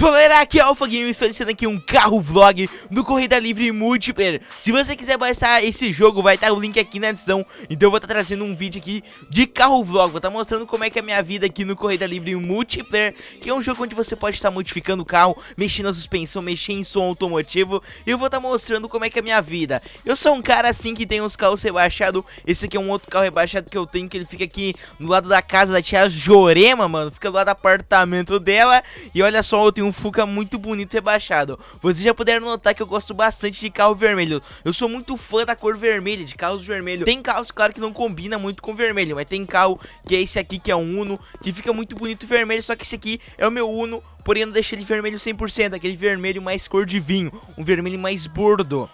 Fala galera, aqui é Foguinho e estou iniciando aqui um carro vlog do Corrida Livre Multiplayer Se você quiser baixar esse jogo, vai estar tá o link aqui na descrição Então eu vou estar tá trazendo um vídeo aqui de carro vlog Vou estar tá mostrando como é que é a minha vida aqui no Corrida Livre Multiplayer Que é um jogo onde você pode estar modificando o carro, mexendo na suspensão, mexendo em som automotivo E eu vou estar mostrando como é que é a minha vida Eu sou um cara assim que tem uns carros rebaixados Esse aqui é um outro carro rebaixado que eu tenho, que ele fica aqui do lado da casa da tia Jorema, mano Fica do lado do apartamento dela E olha só, eu tenho um um Fuca muito bonito rebaixado. Vocês já puderam notar que eu gosto bastante de carro vermelho. Eu sou muito fã da cor vermelha, de carros vermelhos. Tem carros, claro, que não combina muito com vermelho, mas tem carro que é esse aqui, que é um Uno, que fica muito bonito vermelho, só que esse aqui é o meu Uno, porém eu não deixei ele vermelho 100%, aquele vermelho mais cor de vinho, um vermelho mais bordo.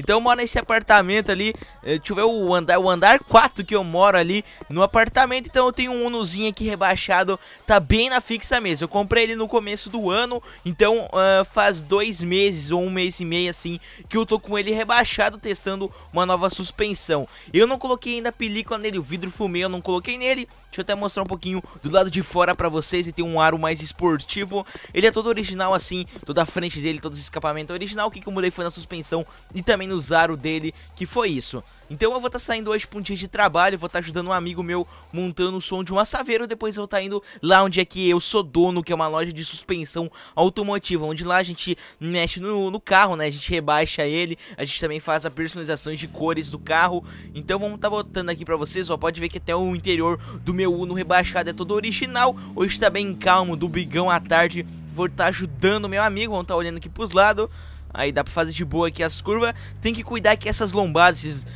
Então eu moro nesse apartamento ali, eh, deixa eu ver o andar, o andar 4 que eu moro ali no apartamento. Então eu tenho um Unozinho aqui rebaixado, tá bem na fixa mesmo. Eu comprei ele no começo do ano, então uh, faz dois meses ou um mês e meio assim que eu tô com ele rebaixado testando uma nova suspensão. Eu não coloquei ainda película nele, o vidro fumê eu não coloquei nele. Deixa eu até mostrar um pouquinho do lado de fora pra vocês, ele tem um aro mais esportivo Ele é todo original assim, toda a frente dele, todo esse escapamento é original O que, que eu mudei foi na suspensão e também no aro dele, que foi isso Então eu vou estar tá saindo hoje pra um dia de trabalho, vou estar tá ajudando um amigo meu montando o som de um assaveiro Depois eu vou estar tá indo lá onde é que eu sou dono, que é uma loja de suspensão automotiva Onde lá a gente mexe no, no carro, né, a gente rebaixa ele, a gente também faz a personalização de cores do carro Então vamos estar tá botando aqui pra vocês, ó, pode ver que até o interior do meu Uno rebaixado é todo original. Hoje tá bem calmo, do bigão à tarde. Vou estar tá ajudando meu amigo, vamos estar tá olhando aqui pros lados. Aí dá pra fazer de boa aqui as curvas. Tem que cuidar que essas lombadas, esses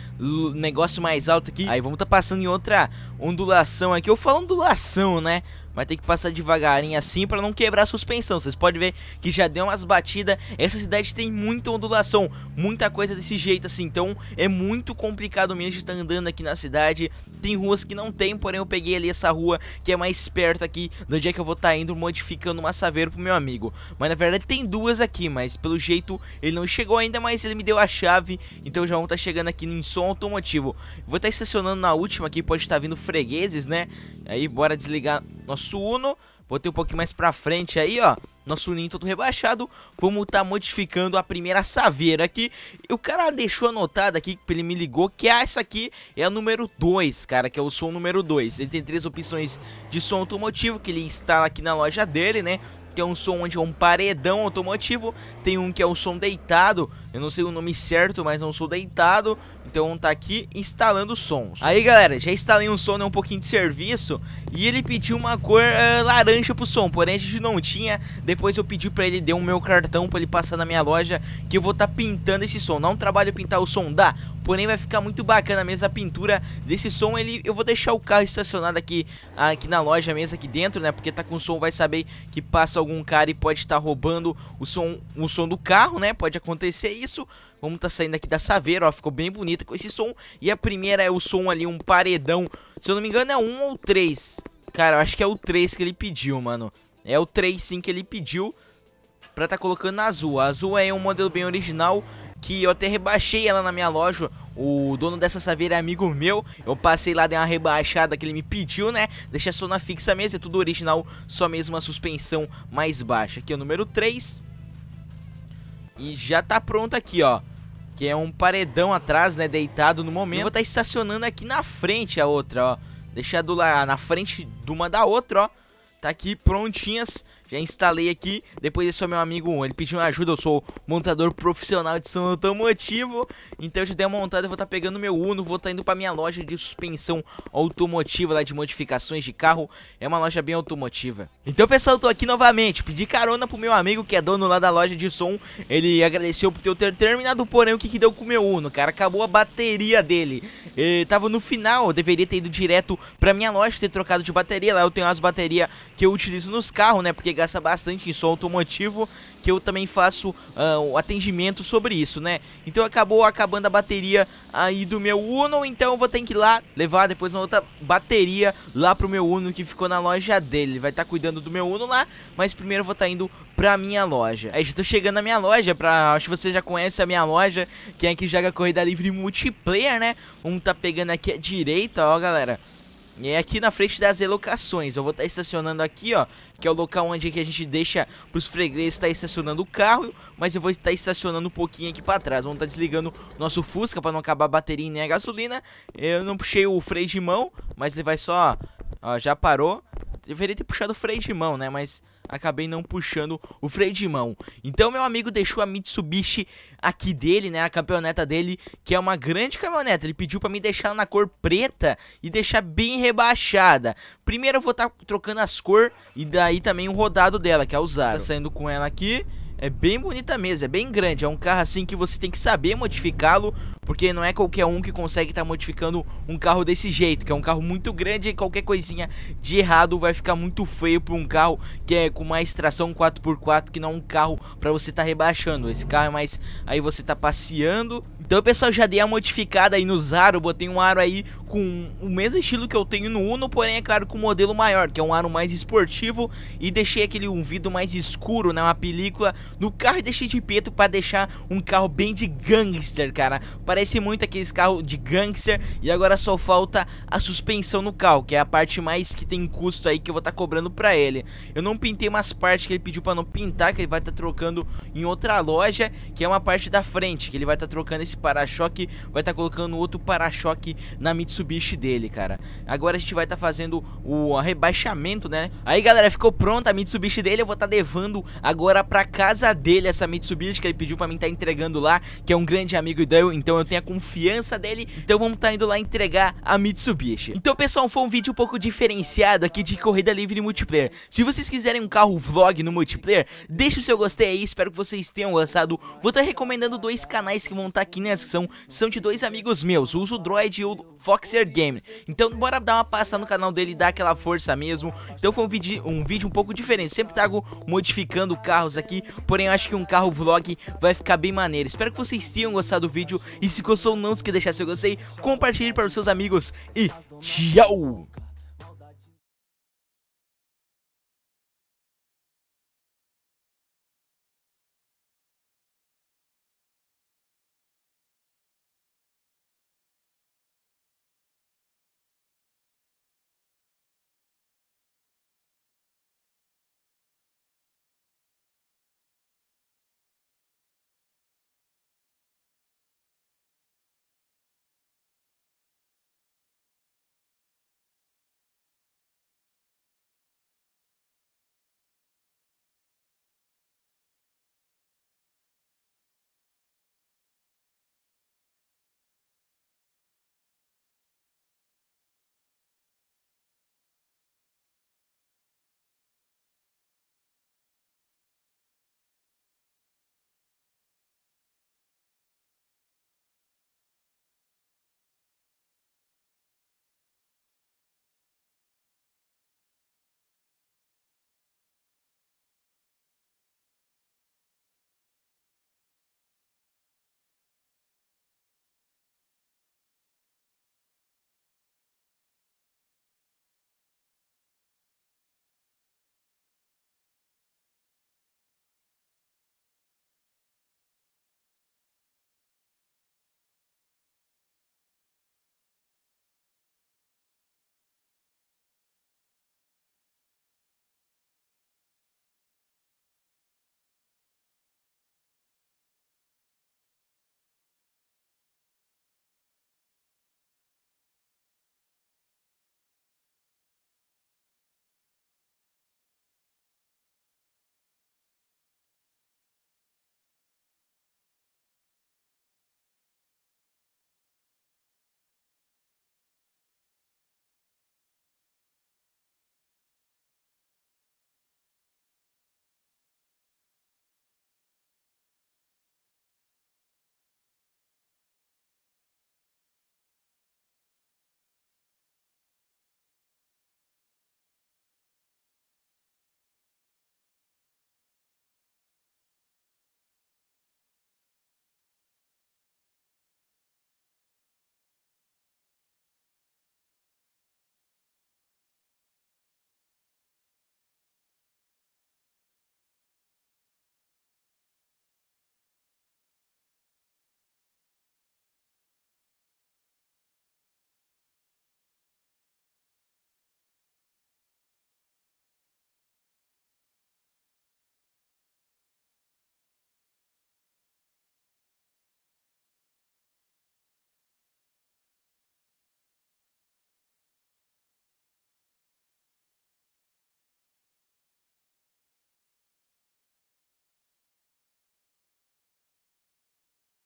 negócio mais alto aqui. Aí vamos tá passando em outra ondulação aqui. Eu falo ondulação, né? mas tem que passar devagarinho assim para não quebrar a suspensão. Vocês podem ver que já deu umas batidas. Essa cidade tem muita ondulação, muita coisa desse jeito assim. Então é muito complicado mesmo de estar tá andando aqui na cidade. Tem ruas que não tem, porém eu peguei ali essa rua que é mais perto aqui, do dia que eu vou estar tá indo modificando o massaveiro pro meu amigo. Mas na verdade tem duas aqui, mas pelo jeito ele não chegou ainda, mas ele me deu a chave, então já vão estar tá chegando aqui em som automotivo. Vou estar tá estacionando na última aqui, pode estar tá vindo fregueses, né? Aí bora desligar nosso nosso Uno. Botei um pouquinho mais pra frente aí, ó. Nosso Uninho todo rebaixado. Vamos tá modificando a primeira saveira aqui. E o cara deixou anotado aqui, ele me ligou, que é essa aqui é a número 2, cara, que é o som número 2. Ele tem três opções de som automotivo, que ele instala aqui na loja dele, né? Que é um som onde é um paredão automotivo. Tem um que é o som deitado, eu não sei o nome certo, mas não sou deitado. Então tá aqui instalando sons. Aí, galera, já instalei um som, né, um pouquinho de serviço. E ele pediu uma cor uh, laranja pro som, porém a gente não tinha. Depois eu pedi pra ele, dar o meu cartão pra ele passar na minha loja, que eu vou tá pintando esse som. Não é trabalho pintar o som, dá. Porém vai ficar muito bacana mesmo a pintura desse som. Ele, eu vou deixar o carro estacionado aqui, aqui na loja mesmo, aqui dentro, né? Porque tá com som, vai saber que passa algum cara e pode estar tá roubando o som, o som do carro, né? Pode acontecer isso isso. Vamos tá saindo aqui da Saveira, ó, ficou bem bonita com esse som. E a primeira é o som ali, um paredão. Se eu não me engano é um ou três. Cara, eu acho que é o 3 que ele pediu, mano. É o 3 sim que ele pediu pra tá colocando na azul. A azul é um modelo bem original que eu até rebaixei ela na minha loja. O dono dessa saveira é amigo meu. Eu passei lá, dei uma rebaixada que ele me pediu, né? Deixa só na fixa mesmo, é tudo original, só mesmo a suspensão mais baixa. Aqui é o número 3. E já tá pronto aqui, ó. Que é um paredão atrás, né, deitado no momento. Eu vou estar tá estacionando aqui na frente a outra, ó. Deixar do lá na frente de uma da outra, ó tá aqui prontinhas. Já instalei aqui. Depois esse é meu amigo, ele pediu ajuda. Eu sou montador profissional de som automotivo. Então eu já dei uma montada. Eu vou estar tá pegando meu Uno. Vou estar tá indo pra minha loja de suspensão automotiva lá de modificações de carro. É uma loja bem automotiva. Então, pessoal, eu tô aqui novamente. Pedi carona pro meu amigo que é dono lá da loja de som. Ele agradeceu por eu ter terminado. Porém, o que que deu com o meu Uno, cara? Acabou a bateria dele. E, eh, tava no final. Eu deveria ter ido direto pra minha loja ter trocado de bateria. Lá eu tenho as baterias que eu utilizo nos carros, né? Porque gasta bastante em som automotivo, que eu também faço uh, atendimento sobre isso, né? Então acabou acabando a bateria aí do meu Uno, então eu vou ter que ir lá levar depois uma outra bateria lá pro meu Uno que ficou na loja dele. Ele vai estar tá cuidando do meu Uno lá, mas primeiro eu vou estar tá indo pra minha loja. Aí já tô chegando na minha loja, pra, acho que você já conhece a minha loja, quem é que joga Corrida Livre Multiplayer, né? Um tá pegando aqui à direita, ó galera. E é aqui na frente das relocações. Eu vou estar tá estacionando aqui, ó. Que é o local onde é a gente deixa pros fregueses estar tá estacionando o carro. Mas eu vou estar tá estacionando um pouquinho aqui pra trás. Vamos estar desligando nosso Fusca pra não acabar a bateria nem a gasolina. Eu não puxei o freio de mão, mas ele vai só... Ó, já parou. Deveria ter puxado o freio de mão, né? Mas acabei não puxando o freio de mão. Então meu amigo deixou a Mitsubishi aqui dele, né, a caminhoneta dele, que é uma grande caminhoneta. Ele pediu para mim deixar na cor preta e deixar bem rebaixada. Primeiro eu vou estar tá trocando as cores e daí também o rodado dela, que é o Tá saindo com ela aqui. É bem bonita mesmo, é bem grande. É um carro assim que você tem que saber modificá-lo, porque não é qualquer um que consegue estar tá modificando um carro desse jeito, que é um carro muito grande e qualquer coisinha de errado vai ficar muito feio para um carro que é com mais tração 4x4, que não é um carro para você estar tá rebaixando. Esse carro é mais aí você tá passeando. Então, pessoal, já dei a modificada aí no aro, botei um aro aí com o mesmo estilo que eu tenho no Uno, porém é claro com um modelo maior, que é um aro mais esportivo e deixei aquele um vidro mais escuro, né, uma película no carro e deixei de preto pra deixar um carro bem de gangster, cara. Parece muito aqueles carros de gangster e agora só falta a suspensão no carro, que é a parte mais que tem custo aí que eu vou estar tá cobrando pra ele. Eu não pintei umas partes que ele pediu pra não pintar, que ele vai estar tá trocando em outra loja, que é uma parte da frente, que ele vai estar tá trocando esse para-choque, vai estar tá colocando outro para-choque na Mitsubishi dele, cara. Agora a gente vai estar tá fazendo o rebaixamento, né? Aí, galera, ficou pronta a Mitsubishi dele, eu vou estar tá levando agora pra casa casa dele essa Mitsubishi que ele pediu pra mim estar tá entregando lá, que é um grande amigo dele, então eu tenho a confiança dele, então vamos estar tá indo lá entregar a Mitsubishi. Então pessoal, foi um vídeo um pouco diferenciado aqui de corrida livre multiplayer. Se vocês quiserem um carro vlog no multiplayer, deixa o seu gostei aí, espero que vocês tenham gostado. Vou estar tá recomendando dois canais que vão estar tá aqui nessa, que são, são de dois amigos meus, o Uso Droid e o Foxer Game. Então bora dar uma passada no canal dele e dar aquela força mesmo. Então foi um vídeo um, vídeo um pouco diferente, sempre trago modificando carros aqui Porém, eu acho que um carro vlog vai ficar bem maneiro. Espero que vocês tenham gostado do vídeo. E se gostou, não esqueça de deixar seu gostei, compartilhe para os seus amigos. E tchau!